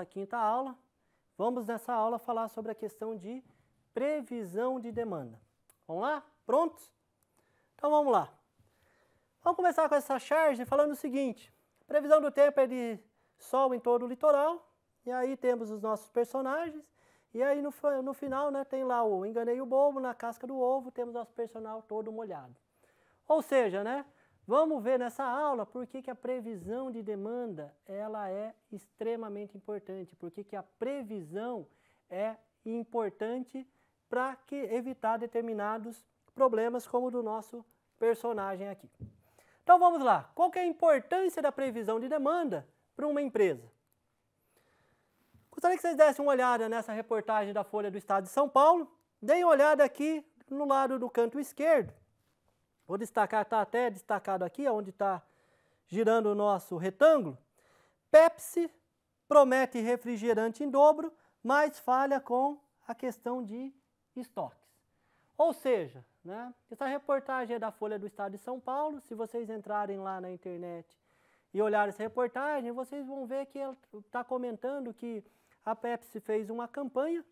nossa quinta aula. Vamos nessa aula falar sobre a questão de previsão de demanda. Vamos lá? Prontos? Então vamos lá. Vamos começar com essa charge falando o seguinte: previsão do tempo é de sol em todo o litoral, e aí temos os nossos personagens, e aí no, no final né, tem lá o enganei o bobo, na casca do ovo temos nosso personal todo molhado. Ou seja, né? Vamos ver nessa aula por que, que a previsão de demanda ela é extremamente importante, por que, que a previsão é importante para evitar determinados problemas como o do nosso personagem aqui. Então vamos lá, qual que é a importância da previsão de demanda para uma empresa? Gostaria que vocês dessem uma olhada nessa reportagem da Folha do Estado de São Paulo. Deem uma olhada aqui no lado do canto esquerdo. Vou destacar, está até destacado aqui, é onde está girando o nosso retângulo. Pepsi promete refrigerante em dobro, mas falha com a questão de estoques. Ou seja, né, essa reportagem é da Folha do Estado de São Paulo. Se vocês entrarem lá na internet e olharem essa reportagem, vocês vão ver que ela está comentando que a Pepsi fez uma campanha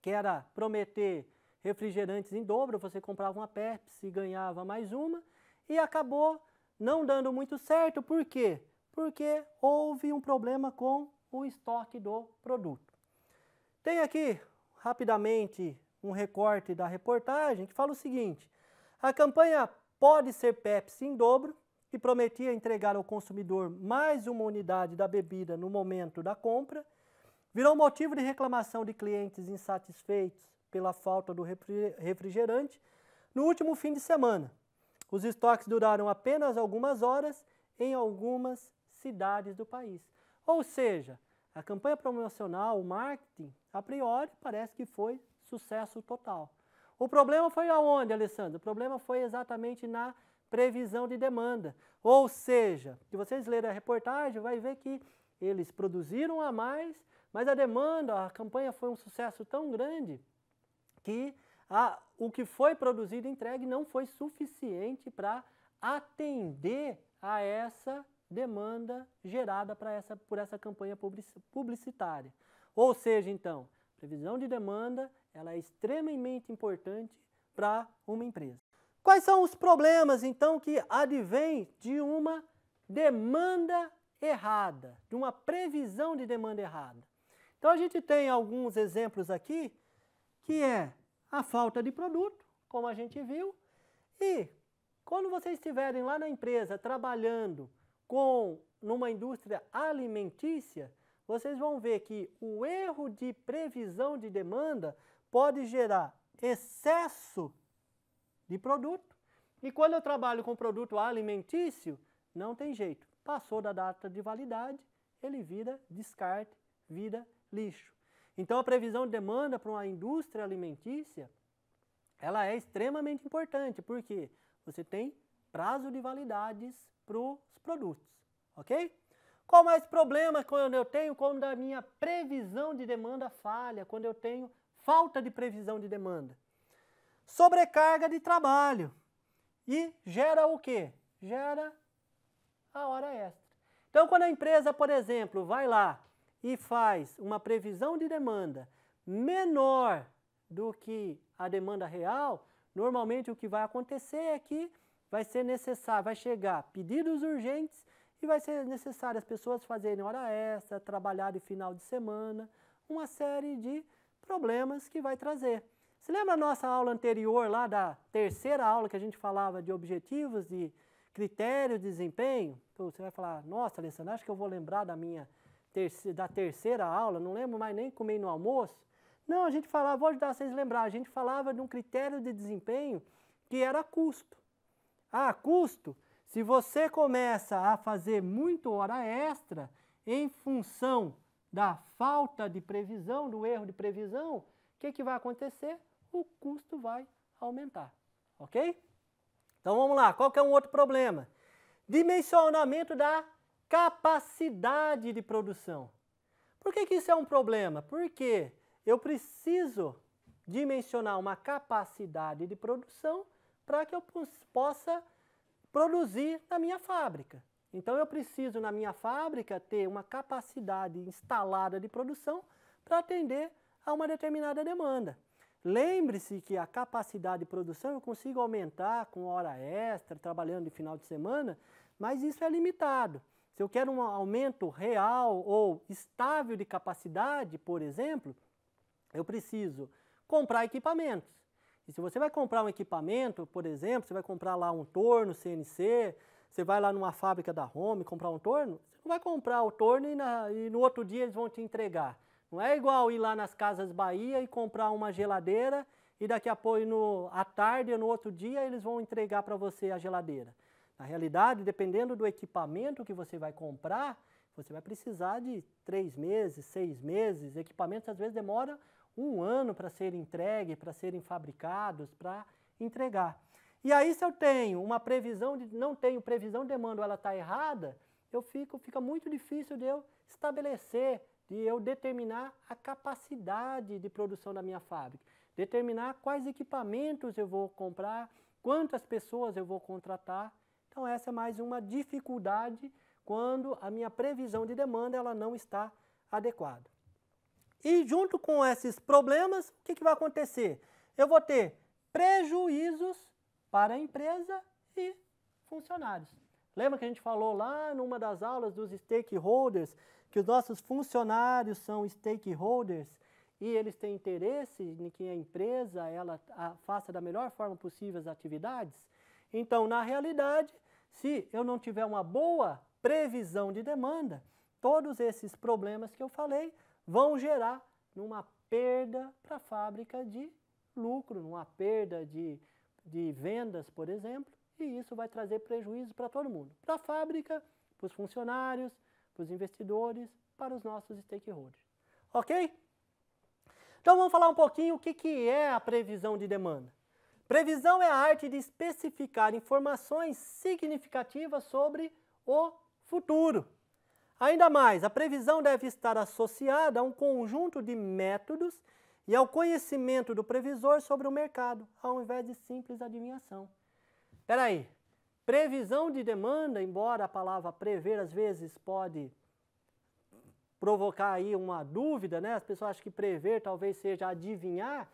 que era prometer refrigerantes em dobro, você comprava uma Pepsi e ganhava mais uma, e acabou não dando muito certo, por quê? Porque houve um problema com o estoque do produto. Tem aqui rapidamente um recorte da reportagem que fala o seguinte: a campanha Pode ser Pepsi em dobro, que prometia entregar ao consumidor mais uma unidade da bebida no momento da compra, virou motivo de reclamação de clientes insatisfeitos pela falta do refrigerante no último fim de semana. Os estoques duraram apenas algumas horas em algumas cidades do país. Ou seja, a campanha promocional, o marketing, a priori parece que foi sucesso total. O problema foi aonde, Alessandro? O problema foi exatamente na previsão de demanda. Ou seja, se vocês lerem a reportagem, vai ver que eles produziram a mais, mas a demanda, a campanha foi um sucesso tão grande que a, o que foi produzido e entregue não foi suficiente para atender a essa demanda gerada para essa, por essa campanha publicitária. Ou seja, então, previsão de demanda ela é extremamente importante para uma empresa. Quais são os problemas, então, que advêm de uma demanda errada, de uma previsão de demanda errada? Então, a gente tem alguns exemplos aqui que é a falta de produto, como a gente viu, e quando vocês estiverem lá na empresa trabalhando com numa indústria alimentícia, vocês vão ver que o erro de previsão de demanda pode gerar excesso de produto. E quando eu trabalho com produto alimentício, não tem jeito. Passou da data de validade, ele vira descarte, vira lixo. Então a previsão de demanda para uma indústria alimentícia, ela é extremamente importante, porque você tem prazo de validades para os produtos, ok? Qual mais problema quando eu tenho quando a minha previsão de demanda falha, quando eu tenho falta de previsão de demanda? Sobrecarga de trabalho. E gera o quê? Gera a hora extra. Então quando a empresa, por exemplo, vai lá e faz uma previsão de demanda menor do que a demanda real, normalmente o que vai acontecer é que vai ser necessário, vai chegar pedidos urgentes e vai ser necessário as pessoas fazerem hora extra, trabalhar de final de semana, uma série de problemas que vai trazer. Se lembra a nossa aula anterior, lá da terceira aula que a gente falava de objetivos de critério de desempenho? Então, você vai falar, nossa, Alessandro, acho que eu vou lembrar da minha da terceira aula, não lembro mais nem comei no almoço. Não, a gente falava, vou ajudar vocês a lembrar, a gente falava de um critério de desempenho que era custo. Ah, custo, se você começa a fazer muito hora extra em função da falta de previsão, do erro de previsão, o que, que vai acontecer? O custo vai aumentar, ok? Então vamos lá, qual que é um outro problema? Dimensionamento da capacidade de produção. Por que, que isso é um problema? Porque eu preciso dimensionar uma capacidade de produção para que eu possa produzir na minha fábrica. Então eu preciso na minha fábrica ter uma capacidade instalada de produção para atender a uma determinada demanda. Lembre-se que a capacidade de produção eu consigo aumentar com hora extra, trabalhando de final de semana, mas isso é limitado. Se eu quero um aumento real ou estável de capacidade, por exemplo, eu preciso comprar equipamentos. E se você vai comprar um equipamento, por exemplo, você vai comprar lá um torno CNC, você vai lá numa fábrica da Home comprar um torno, você não vai comprar o torno e, na, e no outro dia eles vão te entregar. Não é igual ir lá nas Casas Bahia e comprar uma geladeira e daqui a pouco, no, à tarde ou no outro dia, eles vão entregar para você a geladeira. Na realidade, dependendo do equipamento que você vai comprar, você vai precisar de três meses, seis meses. Equipamentos às vezes demora um ano para serem entregue, para serem fabricados, para entregar. E aí, se eu tenho uma previsão, de, não tenho previsão de demanda ou ela está errada, eu fico, fica muito difícil de eu estabelecer, de eu determinar a capacidade de produção da minha fábrica, determinar quais equipamentos eu vou comprar, quantas pessoas eu vou contratar. Então essa é mais uma dificuldade quando a minha previsão de demanda ela não está adequada. E junto com esses problemas, o que, que vai acontecer? Eu vou ter prejuízos para a empresa e funcionários. Lembra que a gente falou lá numa das aulas dos stakeholders que os nossos funcionários são stakeholders e eles têm interesse em que a empresa ela faça da melhor forma possível as atividades? Então, na realidade, se eu não tiver uma boa previsão de demanda, todos esses problemas que eu falei vão gerar numa perda para a fábrica de lucro, numa perda de, de vendas, por exemplo, e isso vai trazer prejuízo para todo mundo, para a fábrica, para os funcionários, para os investidores, para os nossos stakeholders. Ok? Então vamos falar um pouquinho o que, que é a previsão de demanda. Previsão é a arte de especificar informações significativas sobre o futuro. Ainda mais, a previsão deve estar associada a um conjunto de métodos e ao conhecimento do previsor sobre o mercado, ao invés de simples adivinhação. Espera aí, previsão de demanda, embora a palavra prever às vezes pode provocar aí uma dúvida, né? As pessoas acham que prever talvez seja adivinhar,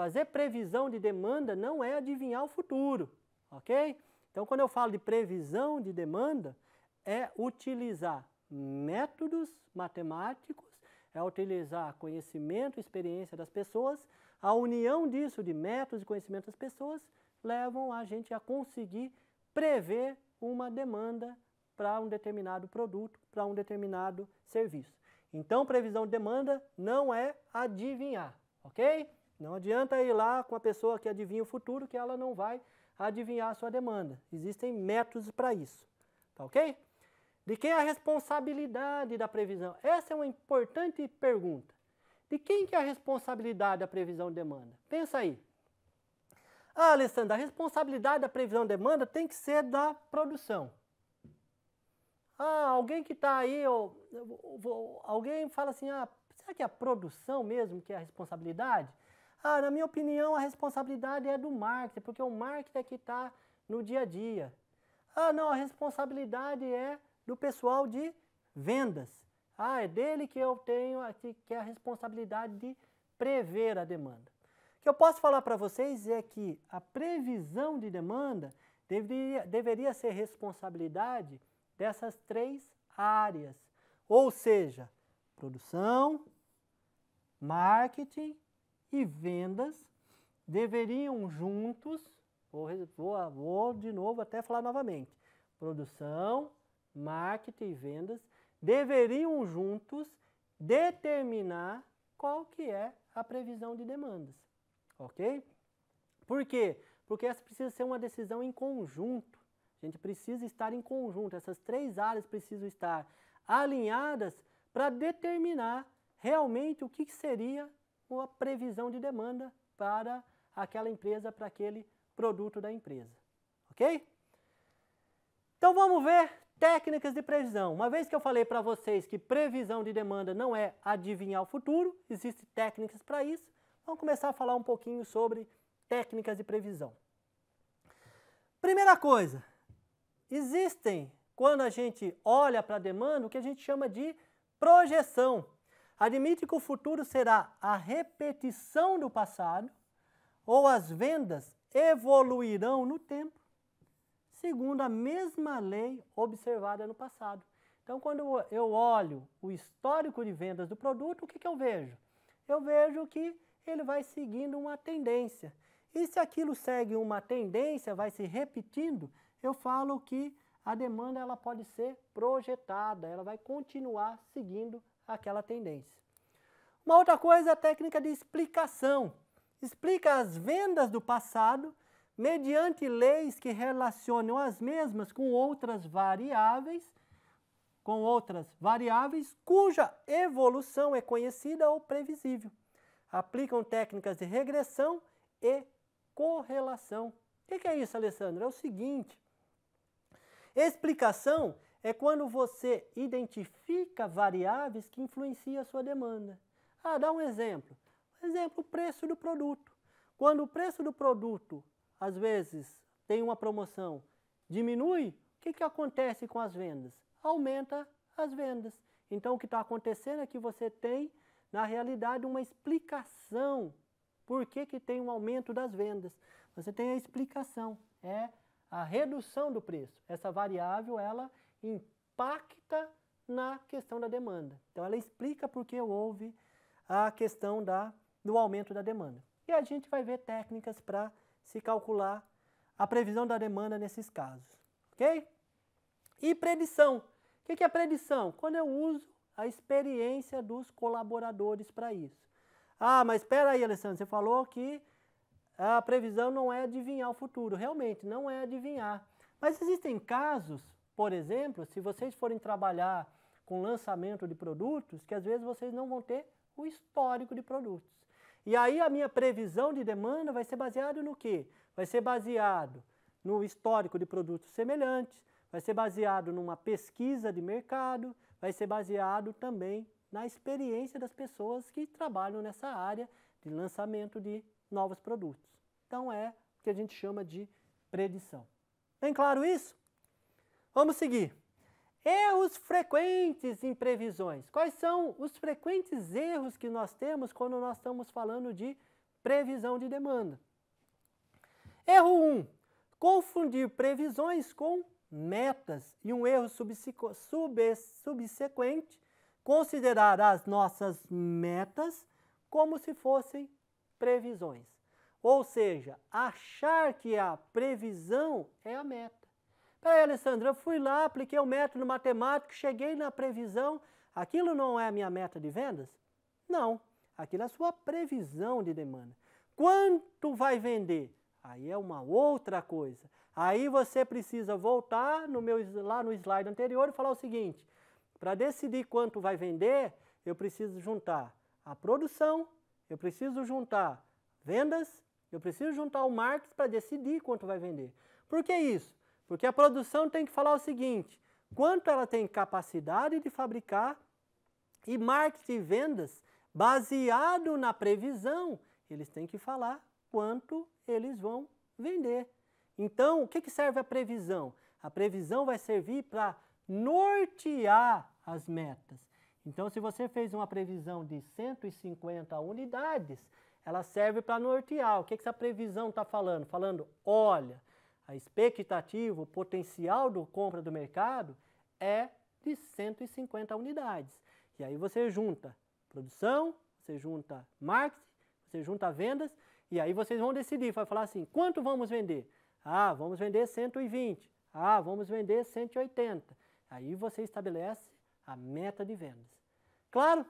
Fazer previsão de demanda não é adivinhar o futuro, ok? Então, quando eu falo de previsão de demanda, é utilizar métodos matemáticos, é utilizar conhecimento e experiência das pessoas. A união disso, de métodos e conhecimento das pessoas, levam a gente a conseguir prever uma demanda para um determinado produto, para um determinado serviço. Então, previsão de demanda não é adivinhar, ok? Não adianta ir lá com a pessoa que adivinha o futuro, que ela não vai adivinhar a sua demanda. Existem métodos para isso. Tá ok? De quem é a responsabilidade da previsão? Essa é uma importante pergunta. De quem que é a responsabilidade da previsão de demanda? Pensa aí. Ah, Alessandra, a responsabilidade da previsão de demanda tem que ser da produção. Ah, alguém que está aí, ou, ou, ou, alguém fala assim, ah, será que é a produção mesmo que é a responsabilidade? Ah, na minha opinião, a responsabilidade é do marketing, porque o marketing é que está no dia a dia. Ah, não, a responsabilidade é do pessoal de vendas. Ah, é dele que eu tenho aqui que é a responsabilidade de prever a demanda. O que eu posso falar para vocês é que a previsão de demanda deveria, deveria ser responsabilidade dessas três áreas, ou seja, produção, marketing e vendas deveriam juntos, vou, vou, vou de novo até falar novamente, produção, marketing e vendas deveriam juntos determinar qual que é a previsão de demandas, ok? Por quê? Porque essa precisa ser uma decisão em conjunto. A gente precisa estar em conjunto. Essas três áreas precisam estar alinhadas para determinar realmente o que seria uma previsão de demanda para aquela empresa, para aquele produto da empresa. Ok? Então vamos ver técnicas de previsão. Uma vez que eu falei para vocês que previsão de demanda não é adivinhar o futuro, existem técnicas para isso, vamos começar a falar um pouquinho sobre técnicas de previsão. Primeira coisa, existem, quando a gente olha para a demanda, o que a gente chama de projeção. Admite que o futuro será a repetição do passado ou as vendas evoluirão no tempo, segundo a mesma lei observada no passado. Então, quando eu olho o histórico de vendas do produto, o que, que eu vejo? Eu vejo que ele vai seguindo uma tendência. E se aquilo segue uma tendência, vai se repetindo, eu falo que a demanda ela pode ser projetada, ela vai continuar seguindo aquela tendência. Uma outra coisa é a técnica de explicação. Explica as vendas do passado mediante leis que relacionam as mesmas com outras variáveis, com outras variáveis cuja evolução é conhecida ou previsível. Aplicam técnicas de regressão e correlação. O que é isso, Alessandro? É o seguinte: explicação é quando você identifica variáveis que influenciam a sua demanda. Ah, dá um exemplo. exemplo, o preço do produto. Quando o preço do produto, às vezes, tem uma promoção, diminui, o que, que acontece com as vendas? Aumenta as vendas. Então, o que está acontecendo é que você tem, na realidade, uma explicação por que, que tem um aumento das vendas. Você tem a explicação, é a redução do preço. Essa variável, ela impacta na questão da demanda. Então ela explica por que houve a questão da, do aumento da demanda. E a gente vai ver técnicas para se calcular a previsão da demanda nesses casos, ok? E predição. O que é predição? Quando eu uso a experiência dos colaboradores para isso. Ah, mas espera aí, Alessandro, você falou que a previsão não é adivinhar o futuro. Realmente, não é adivinhar. Mas existem casos por exemplo, se vocês forem trabalhar com lançamento de produtos, que às vezes vocês não vão ter o histórico de produtos. E aí a minha previsão de demanda vai ser baseado no quê? Vai ser baseado no histórico de produtos semelhantes, vai ser baseado numa pesquisa de mercado, vai ser baseado também na experiência das pessoas que trabalham nessa área de lançamento de novos produtos. Então é o que a gente chama de predição. Bem claro isso? Vamos seguir. Erros é frequentes em previsões. Quais são os frequentes erros que nós temos quando nós estamos falando de previsão de demanda? Erro 1. Um, confundir previsões com metas e um erro subsequente considerar as nossas metas como se fossem previsões. Ou seja, achar que a previsão é a meta. Peraí, é, Alessandro, eu fui lá, apliquei o método matemático, cheguei na previsão, aquilo não é a minha meta de vendas? Não, aquilo é a sua previsão de demanda. Quanto vai vender? Aí é uma outra coisa. Aí você precisa voltar no meu, lá no slide anterior e falar o seguinte: para decidir quanto vai vender, eu preciso juntar a produção, eu preciso juntar vendas, eu preciso juntar o marketing para decidir quanto vai vender. Por que isso? Porque a produção tem que falar o seguinte: quanto ela tem capacidade de fabricar e marketing e vendas, baseado na previsão, eles têm que falar quanto eles vão vender. Então, o que, que serve a previsão? A previsão vai servir para nortear as metas. Então, se você fez uma previsão de 150 unidades, ela serve para nortear. O que, que essa previsão está falando? Falando, olha, a expectativa, o potencial do compra do mercado é de 150 unidades. E aí você junta produção, você junta marketing, você junta vendas, e aí vocês vão decidir, vai falar assim, quanto vamos vender? Ah, vamos vender 120. Ah, vamos vender 180. Aí você estabelece a meta de vendas. Claro?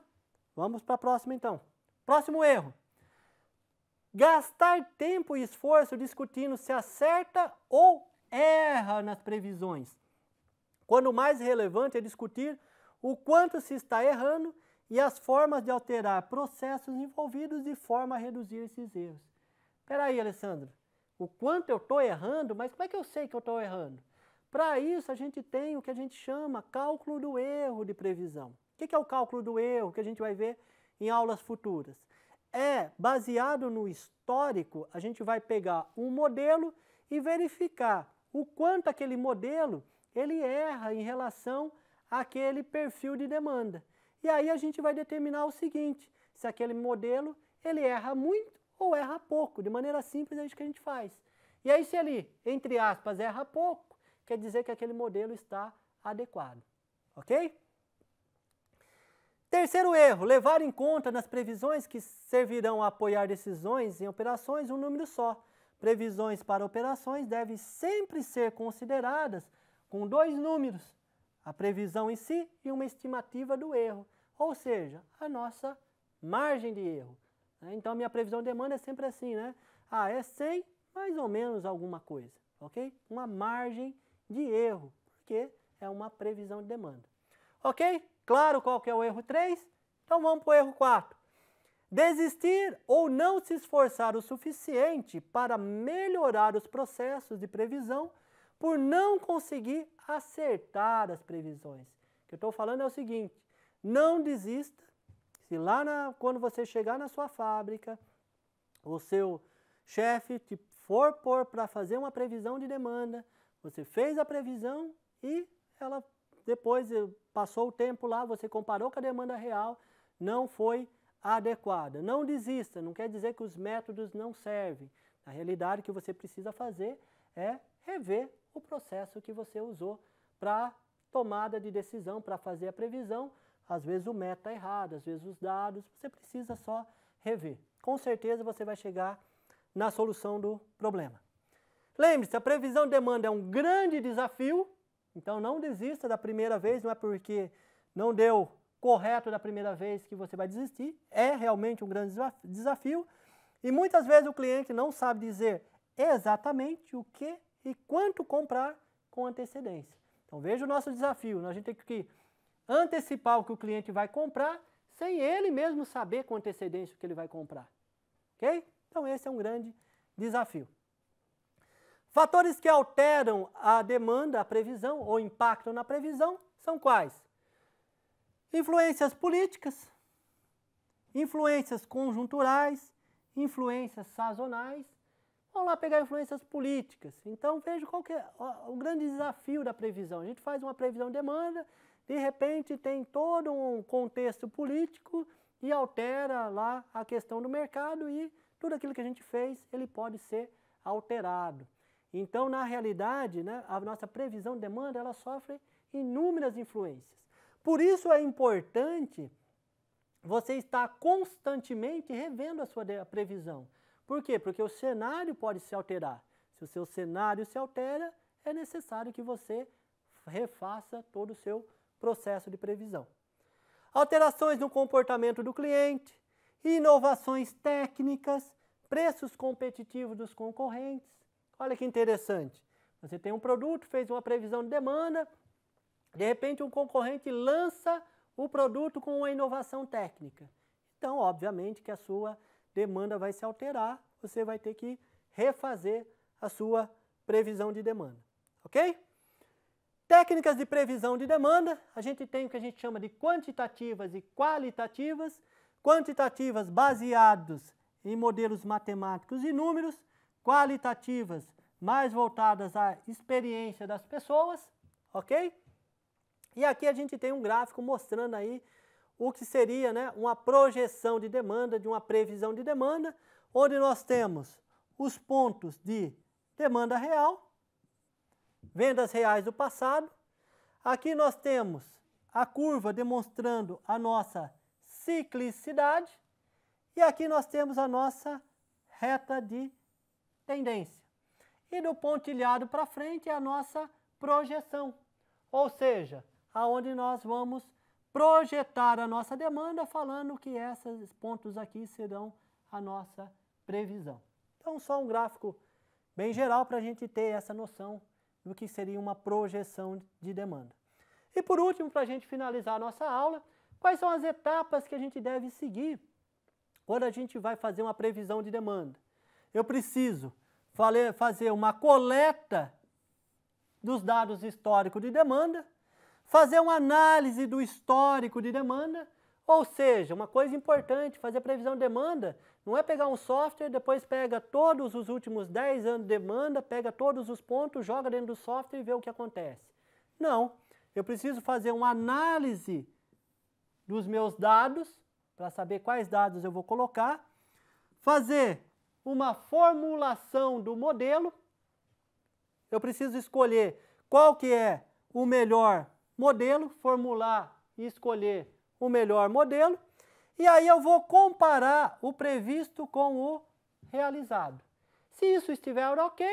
Vamos para a próxima então. Próximo erro gastar tempo e esforço discutindo se acerta ou erra nas previsões, quando o mais relevante é discutir o quanto se está errando e as formas de alterar processos envolvidos de forma a reduzir esses erros. Espera aí, Alessandro, o quanto eu estou errando, mas como é que eu sei que eu estou errando? Para isso, a gente tem o que a gente chama cálculo do erro de previsão. O que é o cálculo do erro que a gente vai ver em aulas futuras? é baseado no histórico, a gente vai pegar um modelo e verificar o quanto aquele modelo ele erra em relação àquele perfil de demanda. E aí a gente vai determinar o seguinte, se aquele modelo ele erra muito ou erra pouco, de maneira simples é isso que a gente faz. E aí se ele, entre aspas, erra pouco, quer dizer que aquele modelo está adequado, ok? Terceiro erro, levar em conta nas previsões que servirão a apoiar decisões em operações um número só. Previsões para operações devem sempre ser consideradas com dois números, a previsão em si e uma estimativa do erro, ou seja, a nossa margem de erro. Então, minha previsão de demanda é sempre assim, né? Ah, é 100, mais ou menos alguma coisa, ok? Uma margem de erro, porque é uma previsão de demanda, ok? claro qual que é o erro 3, então vamos para o erro 4. Desistir ou não se esforçar o suficiente para melhorar os processos de previsão por não conseguir acertar as previsões. O que eu estou falando é o seguinte: não desista se lá na, quando você chegar na sua fábrica, o seu chefe te for pôr para fazer uma previsão de demanda, você fez a previsão e ela depois eh, passou o tempo lá, você comparou com a demanda real, não foi adequada. Não desista, não quer dizer que os métodos não servem. Na realidade, o que você precisa fazer é rever o processo que você usou para tomada de decisão, para fazer a previsão. Às vezes o método está errado, às vezes os dados, você precisa só rever. Com certeza você vai chegar na solução do problema. Lembre-se, a previsão de demanda é um grande desafio, então não desista da primeira vez, não é porque não deu correto da primeira vez que você vai desistir. É realmente um grande desafio. E muitas vezes o cliente não sabe dizer exatamente o que e quanto comprar com antecedência. Então veja o nosso desafio. A gente tem que antecipar o que o cliente vai comprar sem ele mesmo saber com antecedência o que ele vai comprar. Ok? Então esse é um grande desafio. Fatores que alteram a demanda, a previsão, ou impactam na previsão, são quais? Influências políticas, influências conjunturais, influências sazonais. Vamos lá pegar influências políticas. Então veja qual que é o grande desafio da previsão. A gente faz uma previsão de demanda, de repente tem todo um contexto político e altera lá a questão do mercado e tudo aquilo que a gente fez, ele pode ser alterado. Então, na realidade, né, a nossa previsão de demanda ela sofre inúmeras influências. Por isso é importante você estar constantemente revendo a sua previsão. Por quê? Porque o cenário pode se alterar. Se o seu cenário se altera, é necessário que você refaça todo o seu processo de previsão. Alterações no comportamento do cliente, inovações técnicas, preços competitivos dos concorrentes, Olha que interessante. Você tem um produto, fez uma previsão de demanda, de repente um concorrente lança o produto com uma inovação técnica. Então, obviamente que a sua demanda vai se alterar, você vai ter que refazer a sua previsão de demanda, ok? Técnicas de previsão de demanda, a gente tem o que a gente chama de quantitativas e qualitativas. Quantitativas baseados em modelos matemáticos e números qualitativas, mais voltadas à experiência das pessoas, ok? E aqui a gente tem um gráfico mostrando aí o que seria né, uma projeção de demanda, de uma previsão de demanda, onde nós temos os pontos de demanda real, vendas reais do passado. Aqui nós temos a curva demonstrando a nossa ciclicidade e aqui nós temos a nossa reta de tendência. E do pontilhado para frente é a nossa projeção, ou seja, aonde nós vamos projetar a nossa demanda falando que esses pontos aqui serão a nossa previsão. Então, só um gráfico bem geral para a gente ter essa noção do que seria uma projeção de demanda. E por último, para a gente finalizar a nossa aula, quais são as etapas que a gente deve seguir quando a gente vai fazer uma previsão de demanda? eu preciso fazer uma coleta dos dados históricos de demanda, fazer uma análise do histórico de demanda, ou seja, uma coisa importante, fazer previsão de demanda, não é pegar um software, depois pega todos os últimos 10 anos de demanda, pega todos os pontos, joga dentro do software e vê o que acontece. Não, eu preciso fazer uma análise dos meus dados, para saber quais dados eu vou colocar, fazer uma formulação do modelo. Eu preciso escolher qual que é o melhor modelo, formular e escolher o melhor modelo. E aí eu vou comparar o previsto com o realizado. Se isso estiver ok,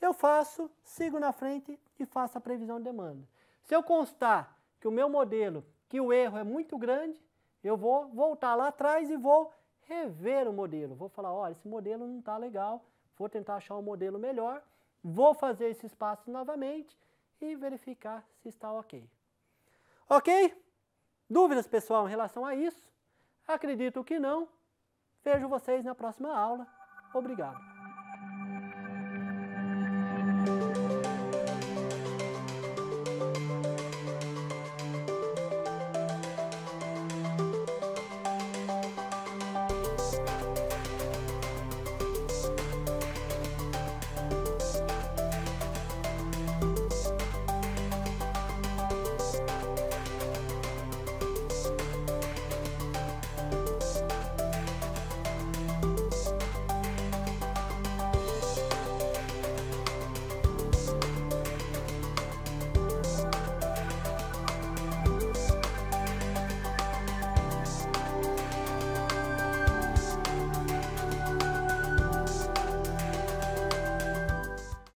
eu faço, sigo na frente e faço a previsão de demanda. Se eu constar que o meu modelo, que o erro é muito grande, eu vou voltar lá atrás e vou rever o modelo. Vou falar, olha, esse modelo não está legal, vou tentar achar um modelo melhor, vou fazer esse espaço novamente e verificar se está ok. Ok? Dúvidas, pessoal, em relação a isso? Acredito que não. Vejo vocês na próxima aula. Obrigado.